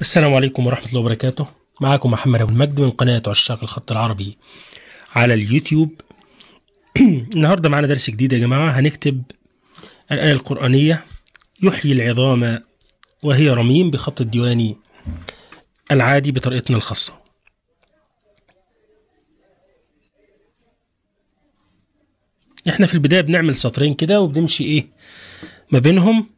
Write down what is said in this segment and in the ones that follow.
السلام عليكم ورحمة الله وبركاته معكم محمد أبو المجد من قناة عشاق الخط العربي على اليوتيوب النهاردة معنا درس جديد يا جماعة هنكتب الآية القرآنية يحيي العظام وهي رميم بخط الديواني العادي بطريقتنا الخاصة احنا في البداية بنعمل سطرين كده وبنمشي ايه ما بينهم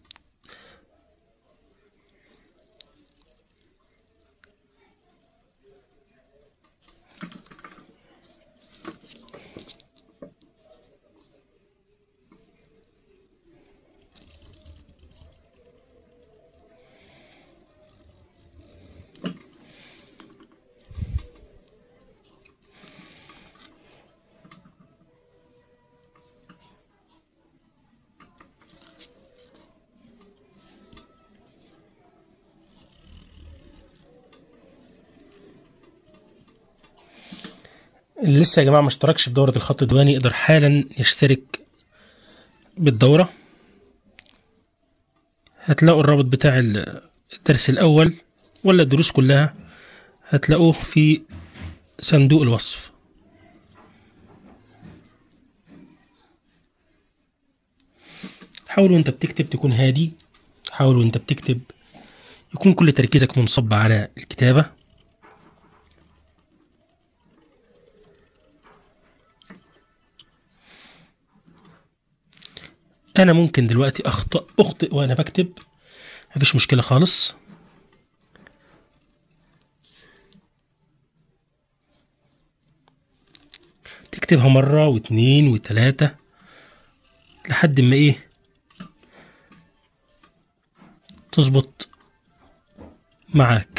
اللي لسه يا جماعه ما اشتركش في دوره الخط الديواني يقدر حالا يشترك بالدوره هتلاقوا الرابط بتاع الدرس الاول ولا الدروس كلها هتلاقوه في صندوق الوصف حاول وانت بتكتب تكون هادي حاول وانت بتكتب يكون كل تركيزك منصب على الكتابه انا ممكن دلوقتي اخطا اخطئ وانا بكتب مفيش مشكله خالص تكتبها مره واتنين وتلاته لحد ما ايه تظبط معاك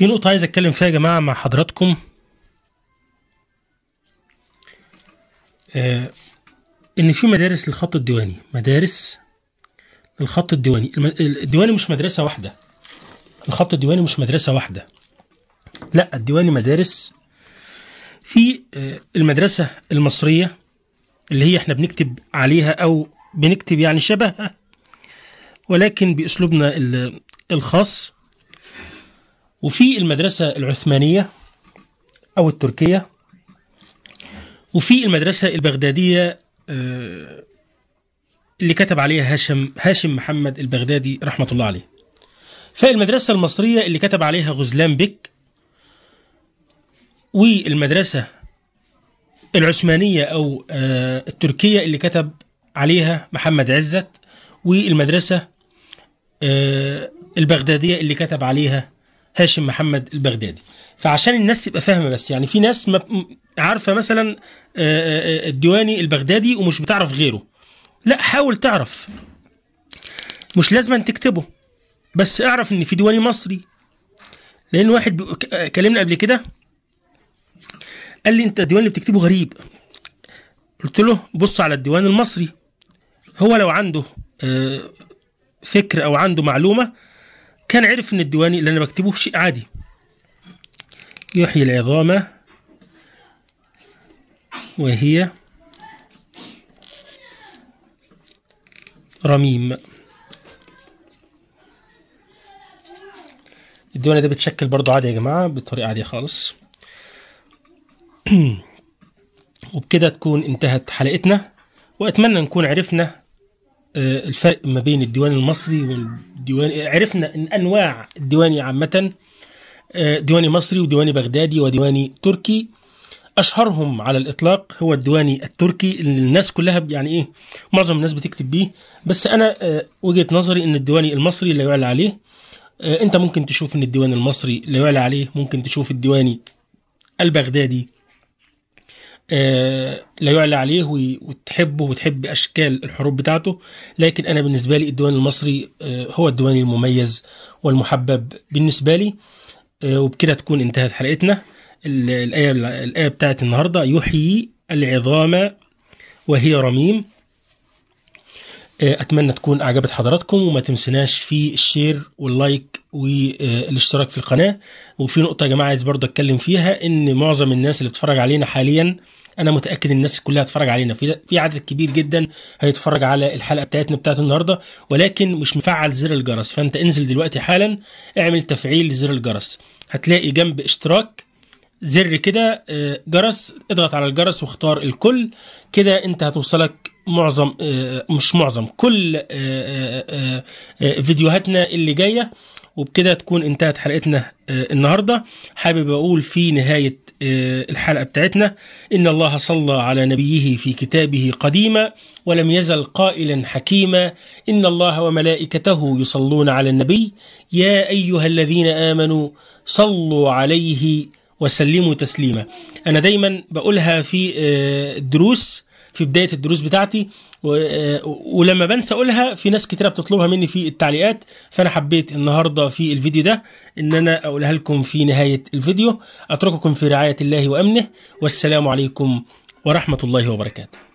في نقطة عايز أتكلم فيها يا جماعة مع حضراتكم آه إن في مدارس للخط الديواني مدارس للخط الديواني الديواني مش مدرسة واحدة الخط الديواني مش مدرسة واحدة لا الديواني مدارس في آه المدرسة المصرية اللي هي احنا بنكتب عليها أو بنكتب يعني شبهها ولكن بأسلوبنا الخاص وفي المدرسة العثمانية أو التركية وفي المدرسة البغدادية آه، اللي كتب عليها هاشم هاشم محمد البغدادي رحمة الله عليه فالمدرسة المصرية اللي كتب عليها غزلان بك والمدرسة العثمانية أو آه، التركية اللي كتب عليها محمد عزت والمدرسة آه، البغدادية اللي كتب عليها هاشم محمد البغدادي فعشان الناس تبقى فاهمه بس يعني في ناس عارفه مثلا آه، آه، آه، الديواني البغدادي ومش بتعرف غيره لا حاول تعرف مش لازم أن تكتبه بس اعرف ان في ديواني مصري لان واحد كلمنا قبل كده قال لي انت الديوان اللي بتكتبه غريب قلت له بص على الديوان المصري هو لو عنده فكر او عنده معلومه كان عرف ان الديواني اللي انا بكتبه شيء عادي يحيي العظام وهي رميم الديواني ده بتشكل برضه عادي يا جماعه بطريقه عاديه خالص وبكده تكون انتهت حلقتنا واتمنى نكون عرفنا آه، الفرق ما بين الديوان المصري والديوان عرفنا ان انواع الديواني عامه آه، ديواني مصري وديواني بغدادي وديواني تركي اشهرهم على الاطلاق هو الديواني التركي اللي الناس كلها يعني ايه معظم الناس بتكتب بيه بس انا آه، وجهه نظري ان الديواني المصري لا يعلى عليه انت ممكن تشوف ان الديوان المصري لا يعلى عليه ممكن تشوف الديواني البغدادي آه، لا يعلى عليه وتحبه وتحب اشكال الحروب بتاعته لكن انا بالنسبه لي الديوان المصري آه، هو الديوان المميز والمحبب بالنسبه لي آه، وبكده تكون انتهت حلقتنا الايه الايه بتاعت النهارده يحيي العظام وهي رميم آه، اتمنى تكون اعجبت حضراتكم وما تنسناش في الشير واللايك والاشتراك في القناه وفي نقطه يا جماعه عايز برضه اتكلم فيها ان معظم الناس اللي بتتفرج علينا حاليا انا متاكد الناس كلها هتتفرج علينا في في عدد كبير جدا هيتفرج على الحلقه بتاعتنا بتاعت النهارده ولكن مش مفعل زر الجرس فانت انزل دلوقتي حالا اعمل تفعيل زر الجرس هتلاقي جنب اشتراك زر كده آه، جرس اضغط على الجرس واختار الكل كده انت هتوصلك معظم آه، مش معظم كل آه، آه، فيديوهاتنا اللي جايه وبكده تكون انتهت حلقتنا النهارده حابب اقول في نهايه الحلقه بتاعتنا ان الله صلى على نبيه في كتابه قديما ولم يزل قائلا حكيما ان الله وملائكته يصلون على النبي يا ايها الذين امنوا صلوا عليه وسلموا تسليما انا دايما بقولها في الدروس في بدايه الدروس بتاعتي آه، ولما بنسى اقولها في ناس كتيره بتطلبها مني في التعليقات فانا حبيت النهارده في الفيديو ده ان انا اقولها لكم في نهايه الفيديو اترككم في رعايه الله وامنه والسلام عليكم ورحمه الله وبركاته